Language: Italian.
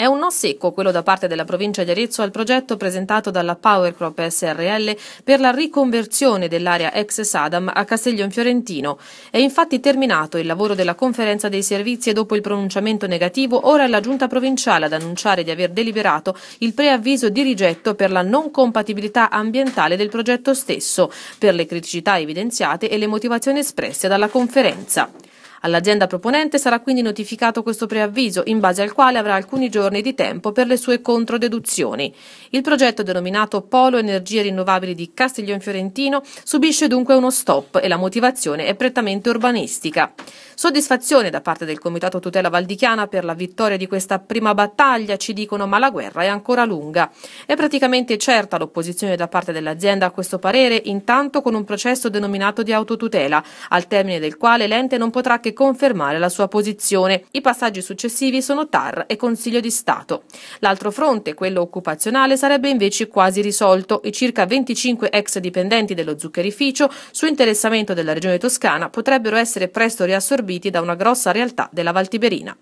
È un no secco quello da parte della provincia di Arezzo al progetto presentato dalla Powercrop SRL per la riconversione dell'area ex Sadam a Castiglion Fiorentino. È infatti terminato il lavoro della conferenza dei servizi e dopo il pronunciamento negativo ora è la giunta provinciale ad annunciare di aver deliberato il preavviso di rigetto per la non compatibilità ambientale del progetto stesso, per le criticità evidenziate e le motivazioni espresse dalla conferenza. All'azienda proponente sarà quindi notificato questo preavviso, in base al quale avrà alcuni giorni di tempo per le sue controdeduzioni. Il progetto denominato Polo Energie Rinnovabili di Castiglione Fiorentino subisce dunque uno stop e la motivazione è prettamente urbanistica. Soddisfazione da parte del Comitato Tutela Valdichiana per la vittoria di questa prima battaglia, ci dicono ma la guerra è ancora lunga. È praticamente certa l'opposizione da parte dell'azienda a questo parere, intanto con un processo denominato di autotutela, al termine del quale l'ente non potrà che che confermare la sua posizione. I passaggi successivi sono TAR e Consiglio di Stato. L'altro fronte, quello occupazionale, sarebbe invece quasi risolto I circa 25 ex dipendenti dello zuccherificio, su interessamento della regione toscana, potrebbero essere presto riassorbiti da una grossa realtà della Valtiberina.